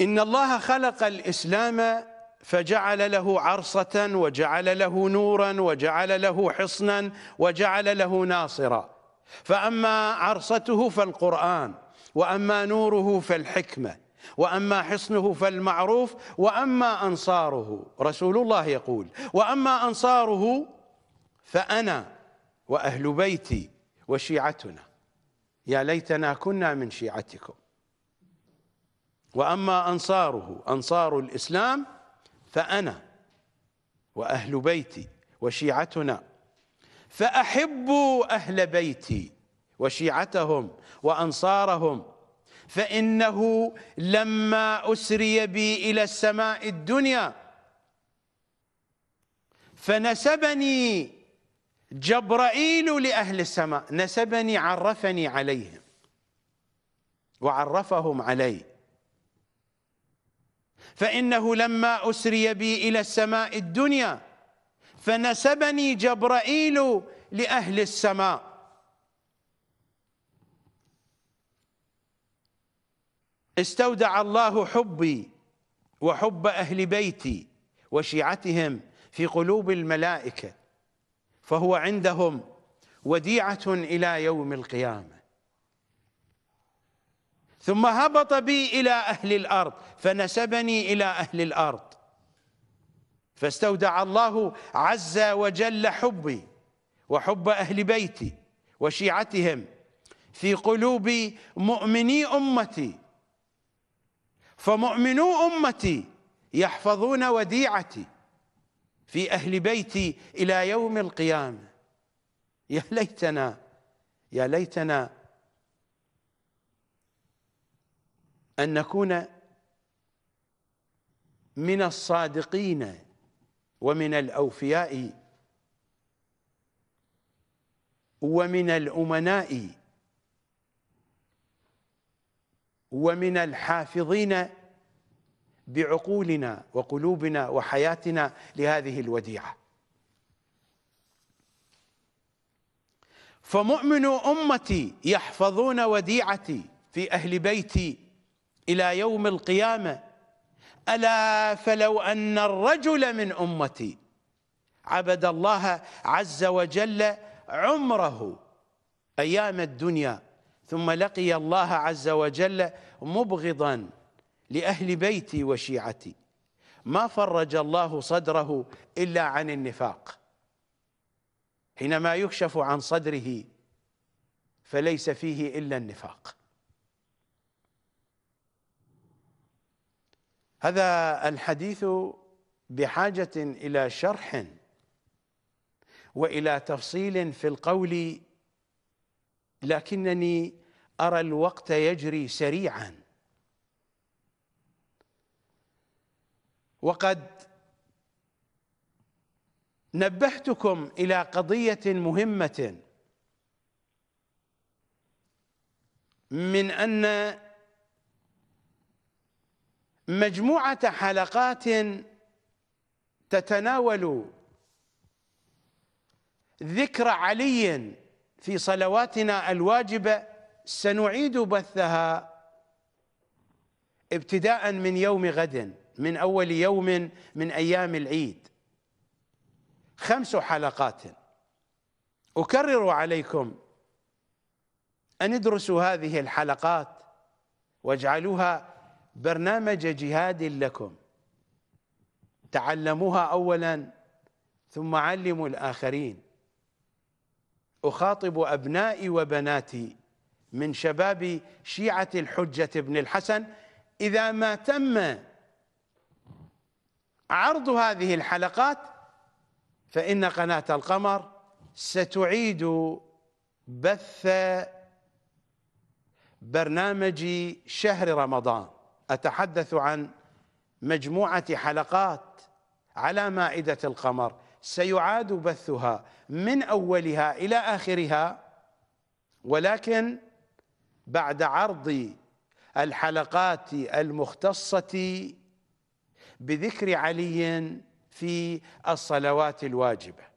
إن الله خلق الإسلام فجعل له عرصة وجعل له نورا وجعل له حصنا وجعل له ناصرا فأما عرصته فالقرآن وأما نوره فالحكمة وأما حصنه فالمعروف وأما أنصاره رسول الله يقول وأما أنصاره فأنا وأهل بيتي وشيعتنا يا ليتنا كنا من شيعتكم وأما أنصاره أنصار الإسلام فأنا وأهل بيتي وشيعتنا فأحبوا أهل بيتي وشيعتهم وأنصارهم فإنه لما أسري بي إلى السماء الدنيا فنسبني جبرائيل لأهل السماء نسبني عرفني عليهم وعرفهم علي فإنه لما أسري بي إلى السماء الدنيا فنسبني جبرائيل لأهل السماء استودع الله حبي وحب أهل بيتي وشيعتهم في قلوب الملائكة فهو عندهم وديعة إلى يوم القيامة ثم هبط بي إلى أهل الأرض فنسبني إلى أهل الأرض فاستودع الله عز وجل حبي وحب أهل بيتي وشيعتهم في قلوب مؤمني أمتي فمؤمنو أمتي يحفظون وديعتي في أهل بيتي إلى يوم القيامة يا ليتنا يا ليتنا أن نكون من الصادقين ومن الأوفياء ومن الأمناء ومن الحافظين بعقولنا وقلوبنا وحياتنا لهذه الوديعة فمؤمن أمتي يحفظون وديعتي في أهل بيتي إلى يوم القيامة ألا فلو أن الرجل من أمتي عبد الله عز وجل عمره أيام الدنيا ثم لقي الله عز وجل مبغضا لأهل بيتي وشيعتي ما فرج الله صدره إلا عن النفاق حينما يكشف عن صدره فليس فيه إلا النفاق هذا الحديث بحاجة إلى شرح وإلى تفصيل في القول لكنني أرى الوقت يجري سريعا وقد نبهتكم إلى قضية مهمة من أن مجموعة حلقات تتناول ذكر علي في صلواتنا الواجبة سنعيد بثها ابتداء من يوم غد من أول يوم من أيام العيد خمس حلقات أكرر عليكم أن ادرسوا هذه الحلقات واجعلوها برنامج جهاد لكم تعلموها اولا ثم علموا الاخرين اخاطب ابنائي وبناتي من شباب شيعه الحجه بن الحسن اذا ما تم عرض هذه الحلقات فان قناه القمر ستعيد بث برنامج شهر رمضان أتحدث عن مجموعة حلقات على مائدة القمر سيعاد بثها من أولها إلى آخرها ولكن بعد عرض الحلقات المختصة بذكر علي في الصلوات الواجبة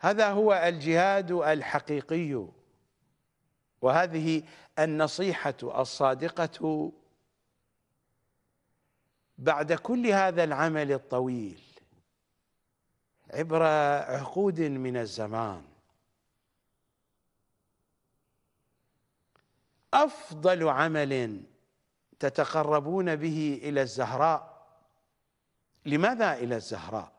هذا هو الجهاد الحقيقي وهذه النصيحة الصادقة بعد كل هذا العمل الطويل عبر عقود من الزمان أفضل عمل تتقربون به إلى الزهراء لماذا إلى الزهراء؟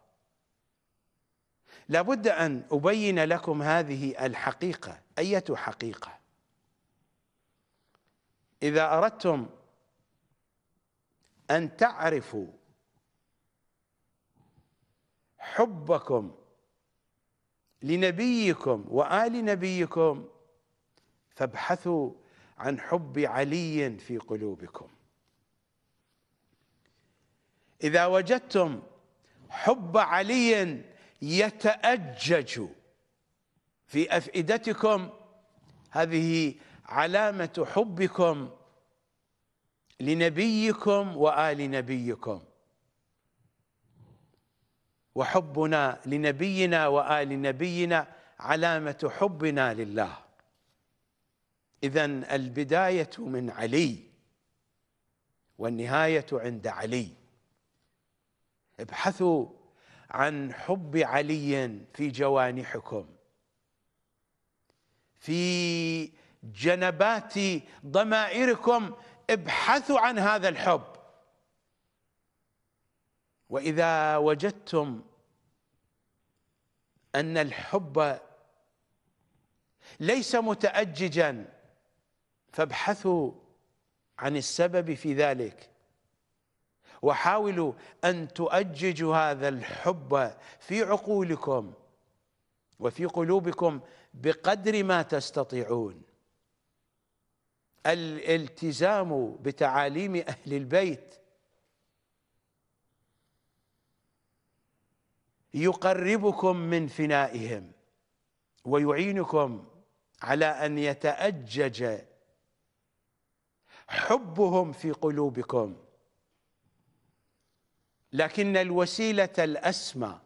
لابد أن أبين لكم هذه الحقيقة أية حقيقة إذا أردتم أن تعرفوا حبكم لنبيكم وآل نبيكم فابحثوا عن حب علي في قلوبكم إذا وجدتم حب علي يتأجج في أفئدتكم هذه علامة حبكم لنبيكم وآل نبيكم وحبنا لنبينا وآل نبينا علامة حبنا لله إذا البداية من علي والنهاية عند علي ابحثوا عن حب علي في جوانحكم في جنبات ضمائركم ابحثوا عن هذا الحب واذا وجدتم ان الحب ليس متاججا فابحثوا عن السبب في ذلك وحاولوا ان تؤججوا هذا الحب في عقولكم وفي قلوبكم بقدر ما تستطيعون الالتزام بتعاليم أهل البيت يقربكم من فنائهم ويعينكم على أن يتأجج حبهم في قلوبكم لكن الوسيلة الأسمى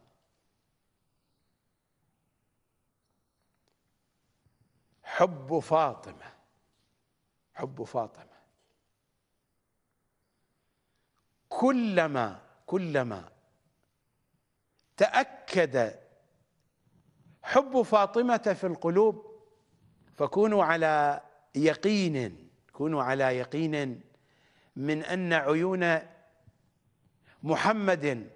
حب فاطمه حب فاطمه كلما كلما تاكد حب فاطمه في القلوب فكونوا على يقين كونوا على يقين من ان عيون محمد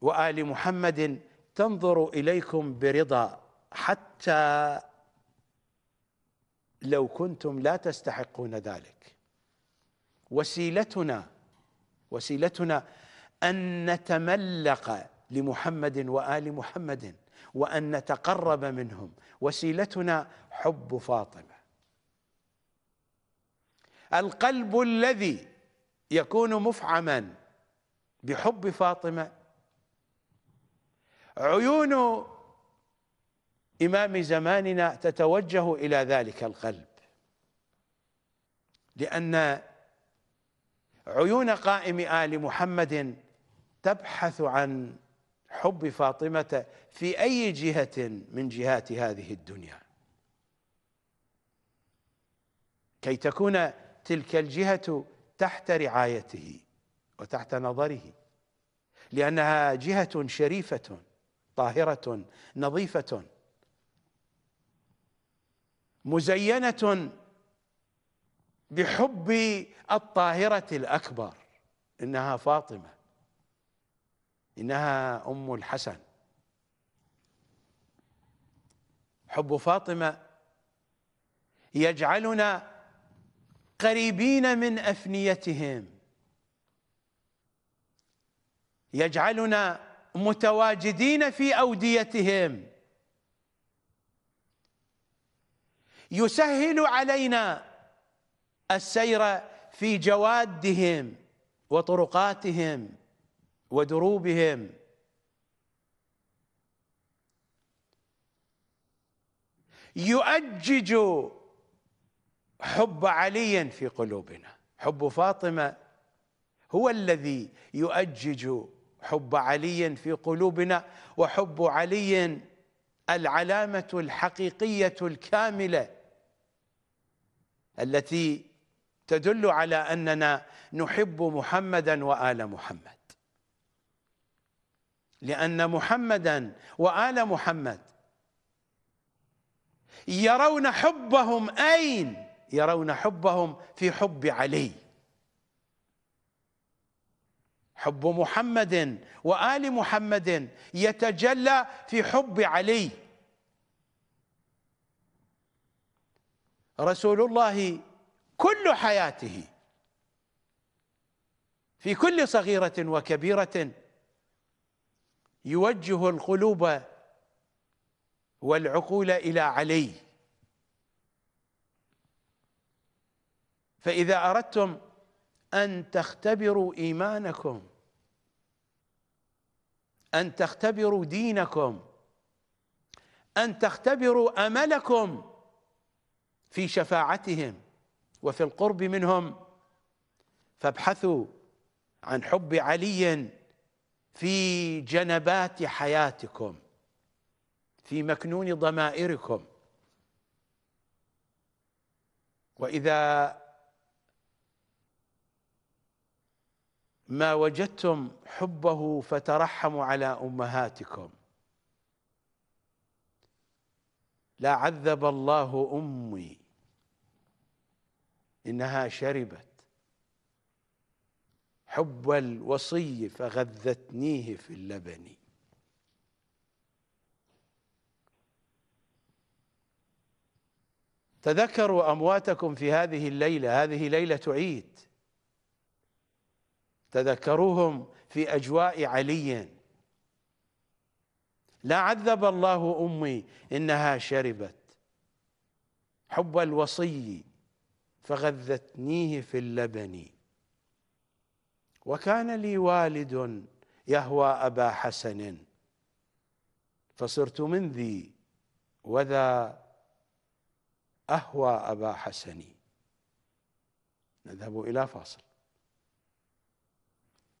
وال محمد تنظر اليكم برضا حتى لو كنتم لا تستحقون ذلك وسيلتنا وسيلتنا أن نتملق لمحمد وآل محمد وأن نتقرب منهم وسيلتنا حب فاطمة القلب الذي يكون مفعما بحب فاطمة عيون إمام زماننا تتوجه إلى ذلك القلب لأن عيون قائم آل محمد تبحث عن حب فاطمة في أي جهة من جهات هذه الدنيا كي تكون تلك الجهة تحت رعايته وتحت نظره لأنها جهة شريفة طاهرة نظيفة مزينه بحب الطاهره الاكبر انها فاطمه انها ام الحسن حب فاطمه يجعلنا قريبين من افنيتهم يجعلنا متواجدين في اوديتهم يسهل علينا السير في جوادهم وطرقاتهم ودروبهم يؤجج حب علي في قلوبنا حب فاطمه هو الذي يؤجج حب علي في قلوبنا وحب علي العلامه الحقيقيه الكامله التي تدل على أننا نحب محمدا وآل محمد لأن محمدا وآل محمد يرون حبهم أين يرون حبهم في حب علي حب محمد وآل محمد يتجلى في حب علي رسول الله كل حياته في كل صغيرة وكبيرة يوجه القلوب والعقول إلى علي فإذا أردتم أن تختبروا إيمانكم أن تختبروا دينكم أن تختبروا أملكم في شفاعتهم وفي القرب منهم فابحثوا عن حب علي في جنبات حياتكم في مكنون ضمائركم واذا ما وجدتم حبه فترحموا على امهاتكم لا عذب الله امي انها شربت حب الوصي فغذتنيه في اللبن تذكروا امواتكم في هذه الليله هذه ليله عيد تذكروهم في اجواء علي لا عذب الله امي انها شربت حب الوصي فغذتنيه في اللبن وكان لي والد يهوى أبا حسن فصرت من ذي وذا أهوى أبا حسن نذهب إلى فاصل